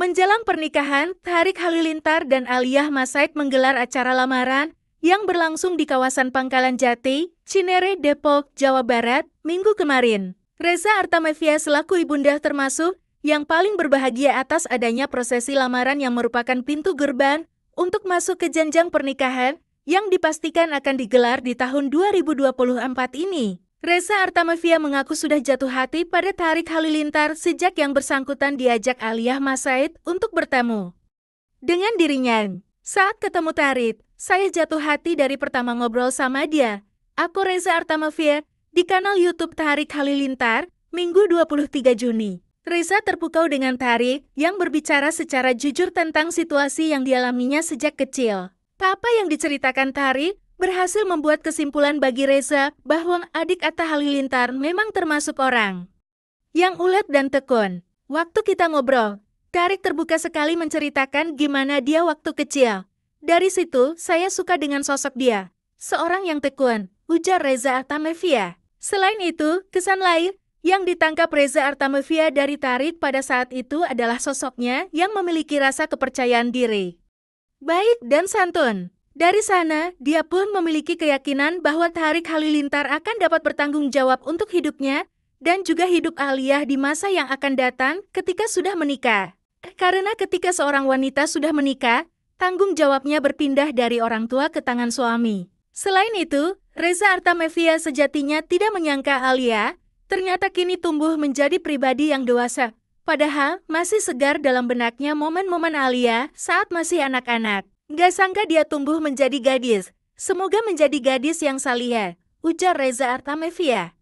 Menjelang pernikahan, Tarik Halilintar dan Aliyah Masaid menggelar acara lamaran yang berlangsung di kawasan Pangkalan Jati, Cinere, Depok, Jawa Barat, minggu kemarin. Reza Artamevia selaku ibunda termasuk yang paling berbahagia atas adanya prosesi lamaran yang merupakan pintu gerbang untuk masuk ke jenjang pernikahan yang dipastikan akan digelar di tahun 2024 ini. Reza Artamevia mengaku sudah jatuh hati pada Tarik Halilintar sejak yang bersangkutan diajak Aliyah Masaid untuk bertemu. Dengan dirinya, saat ketemu Tarik, saya jatuh hati dari pertama ngobrol sama dia. Aku Reza Artamevia, di kanal YouTube Tarik Halilintar, Minggu 23 Juni. Reza terpukau dengan Tarik yang berbicara secara jujur tentang situasi yang dialaminya sejak kecil. Apa yang diceritakan Tarik berhasil membuat kesimpulan bagi Reza bahwa adik Atta Halilintar memang termasuk orang yang ulet dan tekun. Waktu kita ngobrol, Karik terbuka sekali menceritakan gimana dia waktu kecil. Dari situ, saya suka dengan sosok dia. Seorang yang tekun, ujar Reza Artamevia. Selain itu, kesan lain yang ditangkap Reza Artamevia dari Tarik pada saat itu adalah sosoknya yang memiliki rasa kepercayaan diri. Baik dan santun. Dari sana, dia pun memiliki keyakinan bahwa Tarik Halilintar akan dapat bertanggung jawab untuk hidupnya dan juga hidup Aliyah di masa yang akan datang ketika sudah menikah. Karena ketika seorang wanita sudah menikah, tanggung jawabnya berpindah dari orang tua ke tangan suami. Selain itu, Reza Artamevia sejatinya tidak menyangka Alia, ternyata kini tumbuh menjadi pribadi yang dewasa. Padahal, masih segar dalam benaknya momen-momen Alia saat masih anak-anak. Gak sangka dia tumbuh menjadi gadis. Semoga menjadi gadis yang salihah, ujar Reza Artamevia.